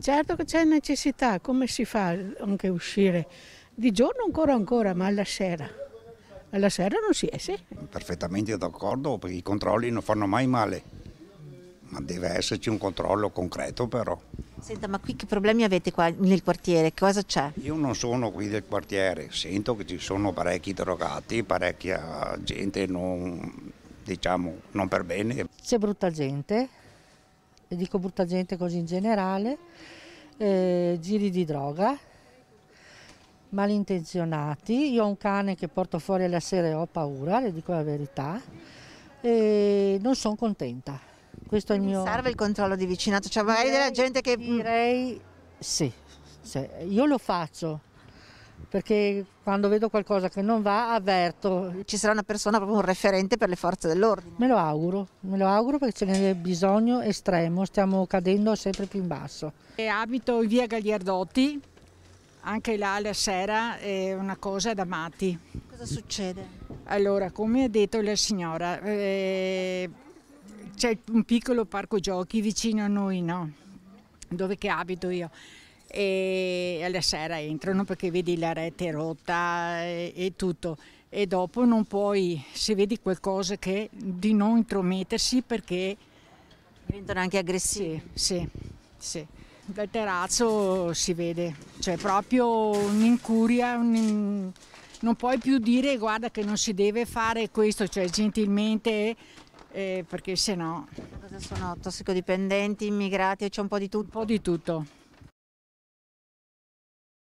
Certo che c'è necessità, come si fa anche uscire? Di giorno ancora ancora, ma alla sera. Alla sera non si esce. Perfettamente d'accordo, perché i controlli non fanno mai male. Ma deve esserci un controllo concreto però. Senta, ma qui che problemi avete qua nel quartiere? Cosa c'è? Io non sono qui del quartiere, sento che ci sono parecchi drogati, parecchia gente non, diciamo, non per bene. C'è brutta gente, e dico brutta gente così in generale, eh, giri di droga, malintenzionati, io ho un cane che porto fuori alla sera e ho paura, le dico la verità, e non sono contenta. Questo è il mio... Serve il controllo di vicinato, cioè magari direi, della gente che... Mm. Direi sì, cioè, io lo faccio, perché quando vedo qualcosa che non va avverto. Ci sarà una persona, proprio un referente per le forze dell'ordine? Me lo auguro, me lo auguro perché ce n'è bisogno estremo, stiamo cadendo sempre più in basso. E abito in via Gagliardotti, anche là la sera è una cosa da matti. Cosa succede? Allora, come ha detto la signora, eh, c'è un piccolo parco giochi vicino a noi, no? dove abito io e alla sera entrano perché vedi la rete rotta e, e tutto e dopo non puoi, se vedi qualcosa che di non intromettersi perché diventano anche aggressivi. Sì, sì, sì. Dal terrazzo si vede, cioè proprio un'incuria, un... non puoi più dire guarda che non si deve fare questo, cioè gentilmente eh, perché se no... Cosa sono tossicodipendenti, immigrati, c'è un po' di tutto? Un po' di tutto.